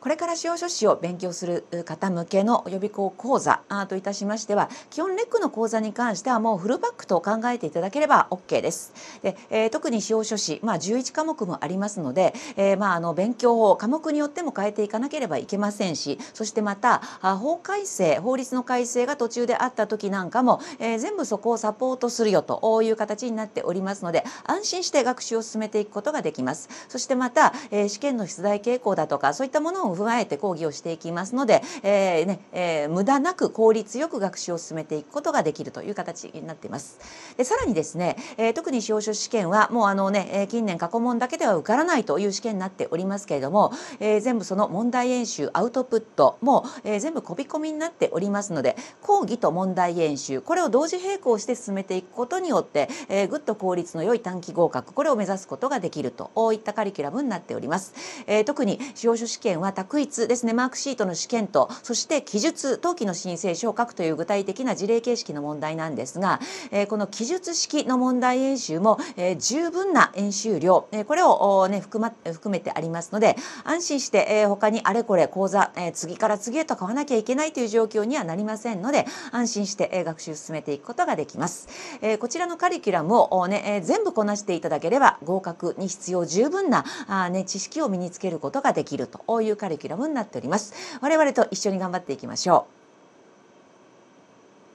これから司法書士を勉強する方向けの予備校講座といたしましては基本レックの講座に関してはもうフルバックと考えていただければ OK です。でえー、特に司法書士、まあ、11科目もありますので、えー、まあ、あの勉強法科目によっても変えていかなければいけませんしそしてまた法改正法律の改正が途中であった時なんかも、えー、全部そこをサポートするよという形になっておりますので安心して学習を進めていくことができます。そしてまた、え試験の出題傾向だとかそういったものも踏まえて講義をしていきますので、えー、ねえー、無駄なく効率よく学習を進めていくことができるという形になっています。でさらにですね、えー、特に司法書試験はもうあの、ね、え近年過去問だけでは受からないという試験になっておりますけれども、えー、全部その問題演習アウトプットも、えー、全部込み込みになっておりますので講義と問題演習これを同時並行して進めていくことによって、えー、ぐっと効率の良い短期合格これを目指すことができるといったカリキュラムになっております。えー、特に司法書試験は択一ですねマークシートの試験とそして記述登記の申請書を書くという具体的な事例形式の問題なんですが、えー、この記述式の問題演習も、えー、十分な演習量、えー、これを、ね、含ま含めてありますので安心して、えー、他にあれこれ講座、えー、次から次へと買わなきゃいけないという状況にはなりませんので安心して、えー、学習進めていくことができます。えー、こちらのカリキュラムを、ね、えー、全部こなしていただければ合格に必要十分なあ、ね、知識を身につけることができるというカカリキュラムになっております。我々と一緒に頑張っていきましょう。